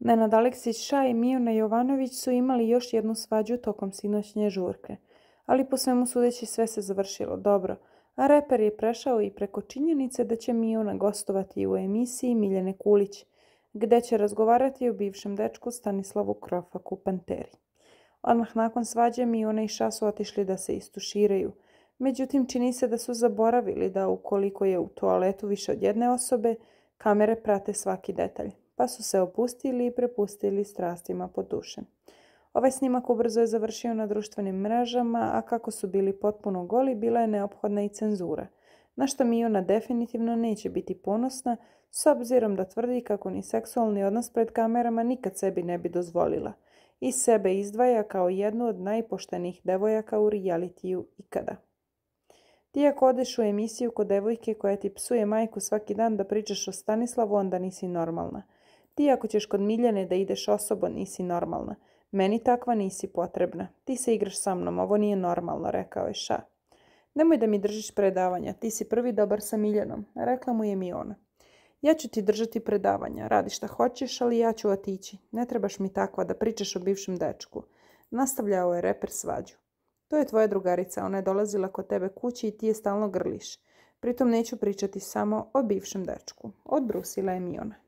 Nenad Aleksić-Ša i Mijuna Jovanović su imali još jednu svađu tokom sinoćnje žurke, ali po svemu sudeći sve se završilo dobro, a reper je prešao i preko činjenice da će Mijuna gostovati u emisiji Miljene Kulić, gde će razgovarati o bivšem dečku Stanislavu Krofaku Panteri. Odmah nakon svađe Mijuna i Ša su otišli da se istuširaju, međutim čini se da su zaboravili da ukoliko je u toaletu više od jedne osobe, kamere prate svaki detalj pa su se opustili i prepustili strastima pod duše. Ovaj snimak ubrzo je završio na društvenim mrežama, a kako su bili potpuno goli, bila je neophodna i cenzura. Na što Miona definitivno neće biti ponosna, s obzirom da tvrdi kako ni seksualni odnos pred kamerama nikad sebi ne bi dozvolila. I sebe izdvaja kao jednu od najpoštenijih devojaka u realitiju ikada. Ti ako odeš u emisiju kod devojke koja ti psuje majku svaki dan da pričaš o Stanislavu, onda nisi normalna – ti ako ćeš kod Miljane da ideš osobo nisi normalna. Meni takva nisi potrebna. Ti se igraš sa mnom, ovo nije normalno, rekao je Ša. Nemoj da mi držiš predavanja, ti si prvi dobar sa Miljanom, rekla mu je mi ona. Ja ću ti držati predavanja, radi šta hoćeš, ali ja ću otići. Ne trebaš mi takva da pričaš o bivšem dečku. Nastavljao je reper svađu. To je tvoja drugarica, ona je dolazila kod tebe kući i ti je stalno grliš. Pritom neću pričati samo o bivšem dečku. Odbrusila je Miona.